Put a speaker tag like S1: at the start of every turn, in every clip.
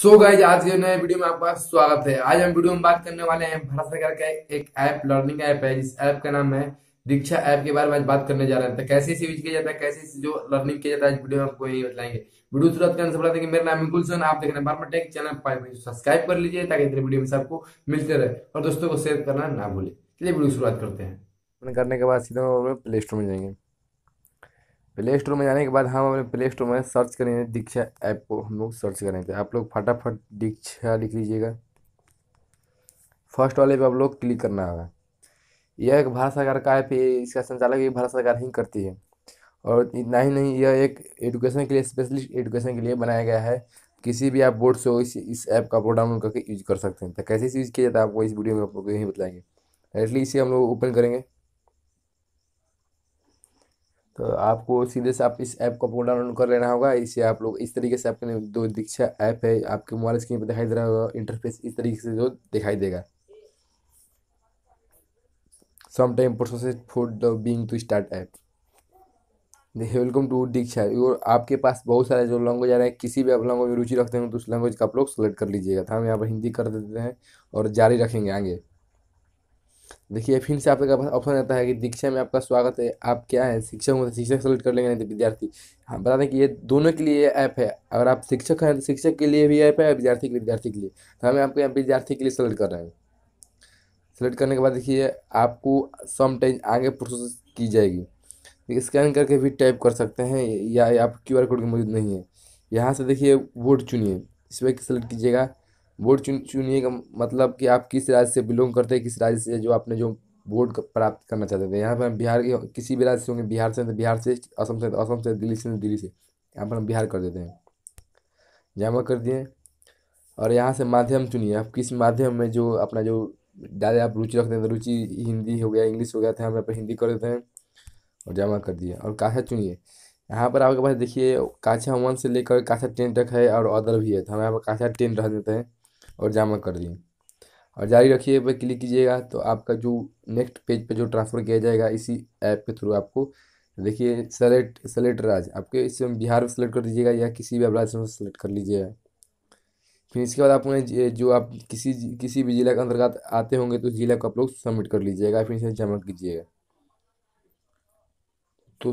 S1: so guys आज के नए वीडियो में आपका स्वागत है आज हम वीडियो में बात करने वाले हैं भारत सरकार का एक ऐप लर्निंग ऐप है जिस ऐप का नाम है दीक्षा ऐप के बारे में आज बात करने जा रहे हैं तो कैसे इसे यूज किया जाता है कैसे जो लर्निंग किया जाता है वीडियो में आपको यही बताएंगे वीडियो शुरुआत करने से बता देंगे मेरा नाम है कुलसन आप देख रहे हैं टेक चैनल पर सब्सक्राइब कर लीजिए ताकि इतने वीडियो में सबको मिलते रहे और दोस्तों को शेयर करना ना भूले चलिए वीडियो शुरुआत करते हैं करने के बाद सीधा प्ले स्टोर में जाएंगे प्ले स्टोर में जाने के बाद हम अपने प्ले स्टोर में सर्च करेंगे दीक्षा ऐप को हम लोग सर्च करेंगे तो आप लोग फटाफट दीक्षा लिख लीजिएगा फर्स्ट वाले पे आप लोग क्लिक करना होगा यह एक भारत सरकार का ऐप है इसका संचालक भी भारत सरकार ही करती है और इतना ही नहीं यह एक एडुकेशन के लिए स्पेशली एडुकेशन के लिए बनाया गया है किसी भी आप बोर्ड से इस इस ऐप का बोर्ड डाउनलोड करके यूज कर सकते हैं तो कैसे यूज़ किया जाता है आपको इस वीडियो में आप लोग यही बताएंगे डायरेक्टली इसे हम लोग ओपन करेंगे तो आपको सीधे से आप इस ऐप को अपना डाउनलोड कर लेना होगा इसे आप लोग इस तरीके से आपके दो दीक्षा ऐप है आपके मोबाइल स्क्रीन पर दिखाई दे रहा होगा इंटरफेस इस तरीके से जो दिखाई देगा some time process for the being to start app welcome to Diksha और आपके पास बहुत सारे जो लैंग्वेज आ रहे हैं किसी भी आप लैंग्वेज में रुचि रखते हैं तो उस लैंग्वेज का आप लोग सेलेक्ट कर लीजिएगा तो हम यहाँ पर हिंदी कर देते हैं और जारी रखेंगे आगे देखिए फिर से आपका ऑप्शन रहता है कि दीक्षा में आपका स्वागत है आप क्या है शिक्षक हो तो शिक्षक सेलेक्ट कर लेंगे नहीं तो विद्यार्थी हाँ बता दें कि ये दोनों के लिए ऐप है अगर आप शिक्षक हैं तो शिक्षक के लिए भी ऐप है विद्यार्थी के लिए विद्यार्थी के लिए तो हमें आपको यहाँ विद्यार्थी के लिए सेलेक्ट कर रहे हैं सेलेक्ट करने के बाद देखिए आपको सम टाइम आगे प्रोसेस की जाएगी स्कैन करके भी टाइप कर सकते हैं या आप क्यू आर कोड मौजूद नहीं है यहाँ से देखिए वोट चुनिए इस वे सेलेक्ट कीजिएगा वोट चुन चुनिए का मतलब कि आप किस राज्य से बिलोंग करते हैं किस राज्य से जो आपने जो वोट प्राप्त करना चाहते थे यहाँ पर हम बिहार के किसी भी राज्य से होंगे बिहार से तो बिहार से असम से तो असम से दिल्ली से तो दिल्ली से यहाँ पर हम बिहार कर देते हैं जमा कर दिए और यहाँ से माध्यम चुनिए आप किस माध्यम में जो अपना जो ज़्यादा आप रुचि रखते हैं तो रुचि हिंदी हो गया इंग्लिश हो गया तो हम यहाँ पर हिंदी कर देते हैं और जमा कर दिए और काछा चुनिए यहाँ पर आपके पास देखिए काछा वन से लेकर काछा टेन तक है और अदर भी है तो हम यहाँ पर काछा टेन रह देते हैं और जमा कर दिए और जारी रखिए पर क्लिक कीजिएगा तो आपका जो नेक्स्ट पेज पे जो ट्रांसफ़र किया जाएगा इसी ऐप के थ्रू आपको देखिए सेलेक्ट सेलेक्ट राज्य आपके इसमें बिहार में सेलेक्ट कर दीजिएगा या किसी भी आप राज्य में सेलेक्ट कर लीजिएगा फिर इसके बाद आप उन्हें जो आप किसी किसी भी ज़िला के अंतर्गत आते होंगे तो ज़िला को आप लोग सबमिट कर लीजिएगा फिर इसे जमा कीजिएगा तो,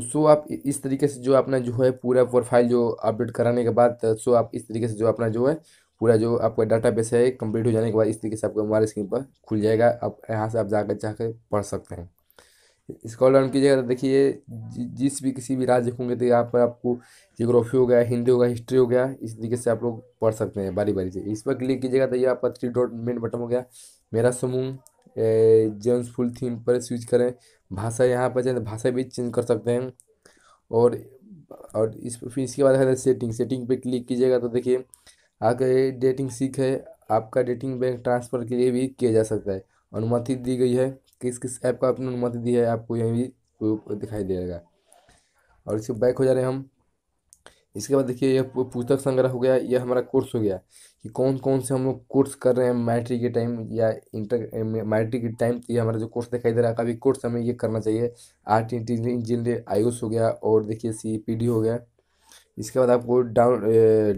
S1: तो सो आप इस तरीके से जो अपना जो है पूरा प्रोफाइल जो अपडेट कराने के बाद सो आप इस तरीके से जो अपना जो है पूरा जो आपका डाटा बेस है कंप्लीट हो जाने के बाद इस तरीके से आपका मोबाइल स्क्रीन पर खुल जाएगा आप यहाँ से आप जाकर जाकर पढ़ सकते हैं स्कॉल डाउन कीजिएगा तो देखिए जिस भी किसी भी राज्य होंगे तो यहाँ पर आपको जियोग्राफी हो गया हिंदी हो गया हिस्ट्री हो गया इस तरीके से आप लोग पढ़ सकते हैं बारी बारी से इस पर क्लिक कीजिएगा तो ये आपका थ्री डॉट मेन बटन हो गया मेरा समूह जेम्स फुल थीम पर स्विच करें भाषा यहाँ पर चाहे तो भाषा भी चेंज कर सकते हैं और और इस फिर इसके बाद है सेटिंग सेटिंग पे क्लिक कीजिएगा तो देखिए आकर डेटिंग सीख है आपका डेटिंग बैंक ट्रांसफ़र के लिए भी किया जा सकता है अनुमति दी गई है किस किस ऐप का आपने अनुमति दी है आपको यहीं भी दिखाई देगा और इसके बैक हो जा रहे हैं हम इसके बाद देखिए यह पुस्तक संग्रह हो गया यह हमारा कोर्स हो गया कि कौन कौन से हम लोग कोर्स कर रहे हैं मैट्रिक के टाइम या इंटर मैट्रिक के टाइम तो ये हमारा जो कोर्स दिखाई दे रहा है काफ़ी कोर्स हमें ये करना चाहिए आर्ट इंजीनियर आयुष हो गया और देखिए सी हो गया इसके बाद आपको डाउन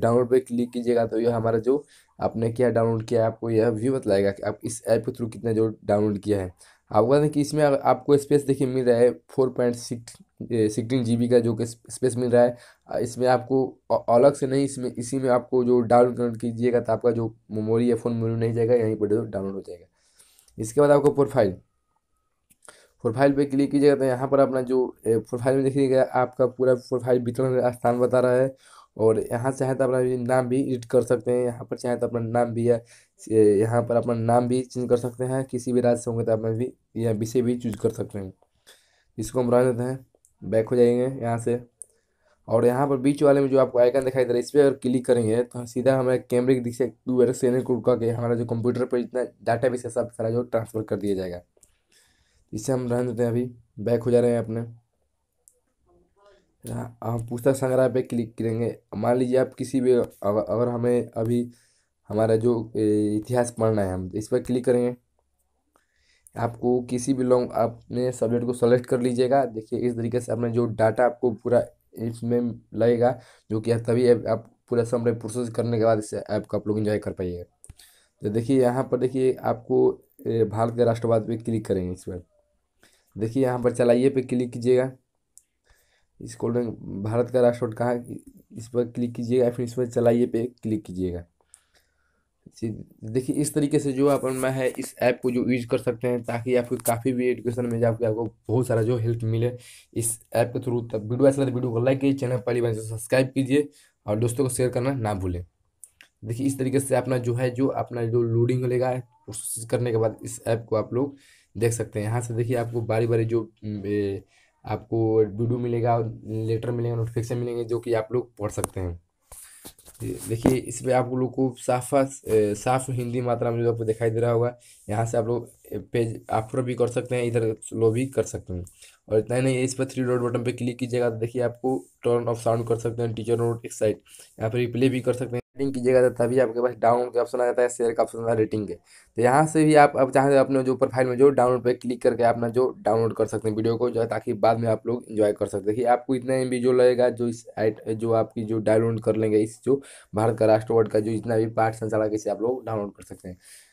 S1: डाउनलोड पर क्लिक कीजिएगा तो यह हमारा जो आपने क्या डाउनलोड किया है आपको यह व्यू बतलाएगा कि आप इस ऐप के थ्रू कितना जो डाउनलोड किया है आपको बता दें कि इसमें आपको स्पेस देखिए मिल रहा है four point six sixteen G का जो कि स्पेस मिल रहा है इसमें आपको अलग से नहीं इसमें इसी में आपको जो डाउनलोड कीजिएगा तो आपका जो मेमोरी या फ़ोन मेमोरी नहीं जाएगा यहीं पर डाउनलोड हो जाएगा इसके बाद आपको प्रोफाइल प्रोफाइल पे क्लिक कीजिएगा तो यहाँ पर अपना जो प्रोफाइल में देखिएगा आपका पूरा प्रोफाइल वितरण स्थान बता रहा है और यहाँ चाहे तो अपना नाम भी एडिट कर सकते हैं यहाँ पर चाहे तो अपना नाम भी या यहाँ पर अपना नाम भी चेंज कर सकते हैं किसी भी राज्य से होंगे तो अपना भी या विषय भी चूज कर सकते हैं इसको हम रह देते हैं बैक हो जाएंगे यहाँ से और यहाँ पर बीच वाले में जो आपको आइकन दिखाई दे रहा है इस पर अगर क्लिक करेंगे तो सीधा हमें कैमरे की दिशा दो से को रुका के हमारा जो कंप्यूटर पर जितना डाटा बेस है सब सारा जो ट्रांसफ़र कर दिया जाएगा इसे हम रहने देते हैं अभी बैक हो जा रहे हैं अपने हम पुस्तक संग्रह पे क्लिक करेंगे मान लीजिए आप किसी भी अगर, हमें अभी हमारा जो इतिहास पढ़ना है हम इस पर क्लिक करेंगे आपको किसी भी लॉन्ग आपने सब्जेक्ट को सेलेक्ट कर लीजिएगा देखिए इस तरीके से अपने जो डाटा आपको पूरा इसमें लगेगा जो कि तभी आप पूरा समय प्रोसेस करने के बाद इस ऐप को आप लोग इन्जॉय कर पाइएगा तो देखिए यहाँ पर देखिए आपको भारत के राष्ट्रवाद पे क्लिक करेंगे इस पर देखिए यहाँ पर चलाइए पे क्लिक कीजिएगा इस कोड में भारत का राष्ट्र कहाँ कहाँ इस पर क्लिक कीजिएगा फिर इस पर चलाइए पे क्लिक कीजिएगा देखिए इस तरीके से जो अपन मैं है इस ऐप को जो यूज कर सकते हैं ताकि आपको काफ़ी भी एजुकेशन में जाकर आपको बहुत सारा जो हेल्प मिले इस ऐप के थ्रू तब वीडियो अच्छा लगे वीडियो को लाइक कीजिए चैनल पहली बार सब्सक्राइब कीजिए और दोस्तों को शेयर करना ना भूलें देखिए इस तरीके से अपना जो है जो अपना जो लोडिंग लेगा कोशिश करने के बाद इस ऐप को आप लोग देख सकते हैं यहाँ से देखिए आपको बारी बारी जो ए, आपको वीडियो मिलेगा लेटर मिलेगा नोटिफिकेशन मिलेंगे जो कि आप लोग पढ़ सकते हैं देखिए इस पर आप लोग को साफ साफ हिंदी मात्रा में जो आपको दिखाई दे रहा होगा यहाँ से आप लोग पेज अपर भी कर सकते हैं इधर स्लो भी कर सकते हैं और इतना ही नहीं इस पर थ्री डॉट बटन पे क्लिक कीजिएगा तो देखिए आपको टर्न ऑफ साउंड कर सकते हैं टीचर नोट एक साइड यहाँ पर रिप्ले भी कर सकते हैं रेटिंग कीजिएगा तो तभी आपके पास डाउन का ऑप्शन आ जाता है शेयर का ऑप्शन आता है रेटिंग के तो यहाँ से भी आप अब चाहें तो अपने जो प्रोफाइल में जो डाउनलोड पर क्लिक करके अपना जो डाउनलोड कर सकते हैं वीडियो को जो है ताकि बाद में आप लोग इन्जॉय कर सकते हैं कि आपको इतना एम जो लगेगा जो इस जो आपकी जो डाउनलोड कर लेंगे इस जो भारत का राष्ट्रवर्ड का जो जितना भी पाठ संचालक इसे आप लोग डाउनलोड कर सकते हैं